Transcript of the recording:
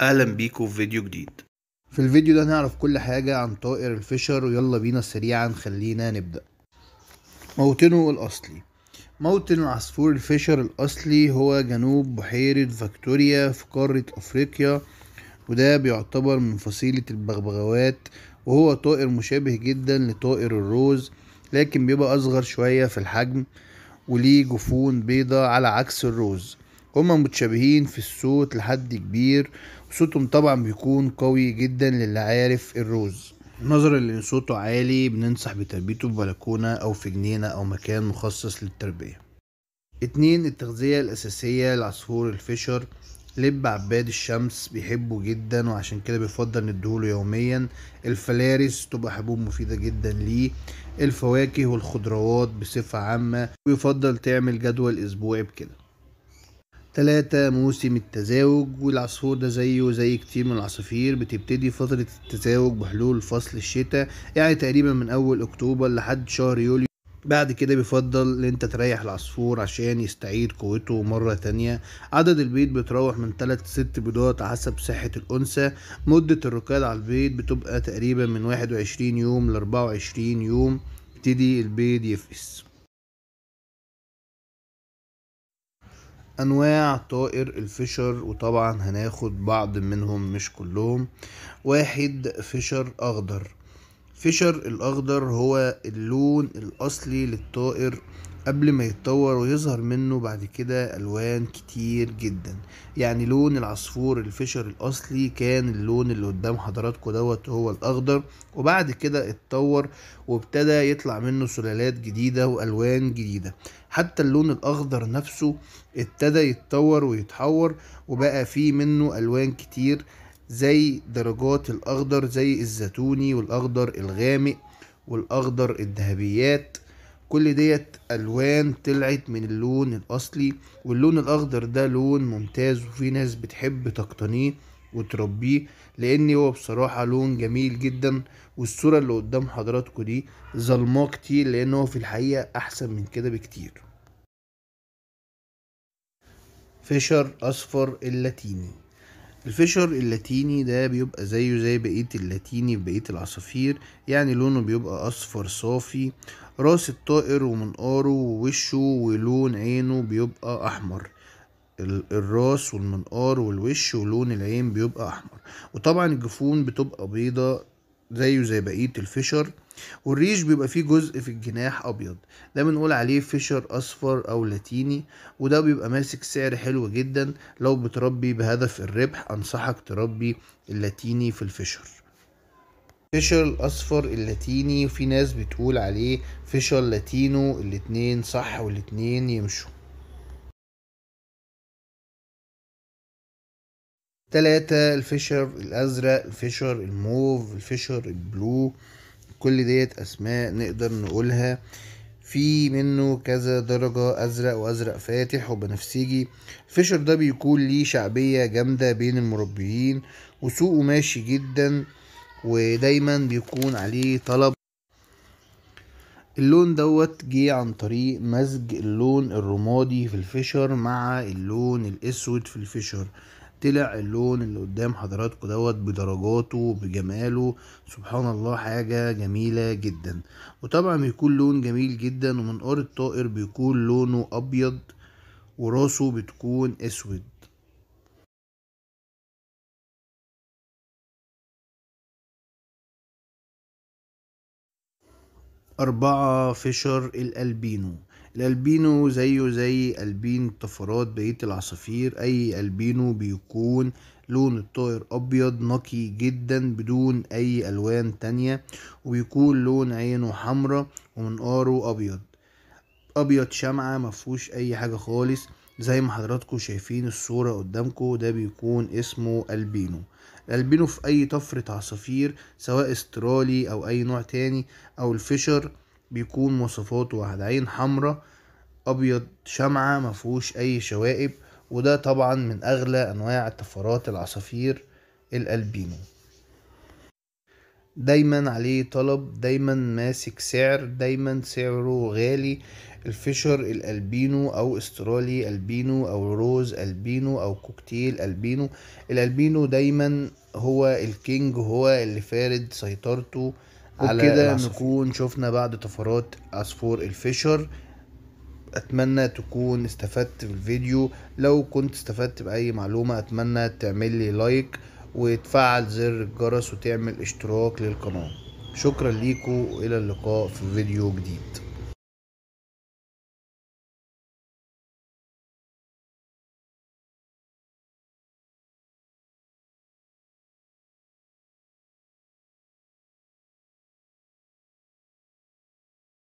اهلا بيكم في فيديو جديد في الفيديو ده هنعرف كل حاجة عن طائر الفشر ويلا بينا سريعا خلينا نبدأ موطنه الأصلي موطن العصفور الفشر الأصلي هو جنوب بحيرة فيكتوريا في قارة أفريقيا وده بيعتبر من فصيلة البغبغوات وهو طائر مشابه جدا لطائر الروز لكن بيبقى أصغر شوية في الحجم وليه جفون بيضة على عكس الروز هما متشابهين في الصوت لحد كبير صوتهم طبعا بيكون قوي جدا للي عارف الروز نظرا لان صوته عالي بننصح بتربيته في بلكونه او في جنينه او مكان مخصص للتربيه اتنين التغذية الأساسية لعصفور الفيشر لب عباد الشمس بيحبه جدا وعشان كده بيفضل ندهوله يوميا الفلارس تبقى حبوب مفيدة جدا ليه الفواكه والخضروات بصفة عامة ويفضل تعمل جدول أسبوعي بكده تلاتة موسم التزاوج والعصفور ده زيه زي كتير من العصافير بتبتدي فترة التزاوج بحلول فصل الشتاء يعني تقريبا من أول أكتوبر لحد شهر يوليو بعد كده بيفضل ان انت تريح العصفور عشان يستعيد قوته مرة تانية عدد البيض بيتراوح من 3 ل 6 بيضات حسب صحة الأنثى مدة الركاد على البيض بتبقى تقريبا من 21 يوم ل 24 يوم يبتدي البيض يفقس انواع طائر الفشر وطبعا هناخد بعض منهم مش كلهم واحد فشر اخضر فشر الاخضر هو اللون الاصلي للطائر قبل ما يتطور ويظهر منه بعد كده ألوان كتير جدا يعني لون العصفور الفشر الأصلي كان اللون اللي قدام حضراتكم دوت هو الأخضر وبعد كده اتطور وابتدى يطلع منه سلالات جديدة وألوان جديدة حتى اللون الأخضر نفسه ابتدى يتطور ويتحور وبقى فيه منه ألوان كتير زي درجات الأخضر زي الزيتوني والأخضر الغامق والأخضر الذهبيات كل ديت الوان طلعت من اللون الاصلي واللون الاخضر ده لون ممتاز وفي ناس بتحب تقتنيه وتربيه لان هو بصراحة لون جميل جدا والصورة اللي قدام حضراتكم دي ظلماه كتير لان هو في الحقيقة احسن من كده بكتير فيشر اصفر اللاتيني الفيشر اللاتيني ده بيبقى زيه زي بقية اللاتيني في بقية العصافير يعني لونه بيبقى أصفر صافي راس الطائر ومنقاره ووشه ولون عينه بيبقى أحمر الراس والمنقار والوش ولون العين بيبقى أحمر وطبعا الجفون بتبقى بيضة زيه زي بقيه الفيشر والريش بيبقى فيه جزء في الجناح ابيض ده بنقول عليه فيشر اصفر او لاتيني وده بيبقى ماسك سعر حلو جدا لو بتربي بهدف الربح انصحك تربي اللاتيني في الفيشر فيشر الاصفر اللاتيني في ناس بتقول عليه فيشر لاتينو الاتنين صح والاتنين يمشوا تلاتة الفيشر الأزرق الفيشر الموف الفيشر البلو كل ديت أسماء نقدر نقولها في منه كذا درجة أزرق وأزرق فاتح وبنفسجي الفيشر ده بيكون ليه شعبية جامدة بين المربيين وسوقه ماشي جدا ودايما بيكون عليه طلب اللون دوت جه عن طريق مزج اللون الرمادي في الفيشر مع اللون الأسود في الفيشر طلع اللون اللي قدام حضراتكم دوت بدرجاته بجماله سبحان الله حاجة جميلة جدا وطبعا بيكون لون جميل جدا ومنقار الطائر بيكون لونه أبيض وراسه بتكون أسود أربعة فيشر الألبينو الالبينو زيه زي البين طفرات بقية العصافير اي البينو بيكون لون الطائر ابيض نقي جدا بدون اي الوان تانية وبيكون لون عينه حمرا ومنقاره ابيض ابيض شمعة مفهوش اي حاجة خالص زي ما حضراتكم شايفين الصورة قدامكم ده بيكون اسمه البينو البينو في اي طفرة عصافير سواء استرالي او اي نوع تاني او الفيشر بيكون مواصفاته عين حمرا ابيض شمعة مفهوش اي شوائب وده طبعا من اغلى انواع طفرات العصافير الالبينو دايما عليه طلب دايما ماسك سعر دايما سعره غالي الفيشر الالبينو او استرالي البينو او روز البينو او كوكتيل البينو الالبينو دايما هو الكينج هو اللي فارد سيطرته وبكده نكون شفنا بعض طفرات عصفور الفيشر اتمنى تكون استفدت في الفيديو لو كنت استفدت باي معلومه اتمنى تعمل لي لايك وتفعل زر الجرس وتعمل اشتراك للقناه شكرا ليكم والى اللقاء في فيديو جديد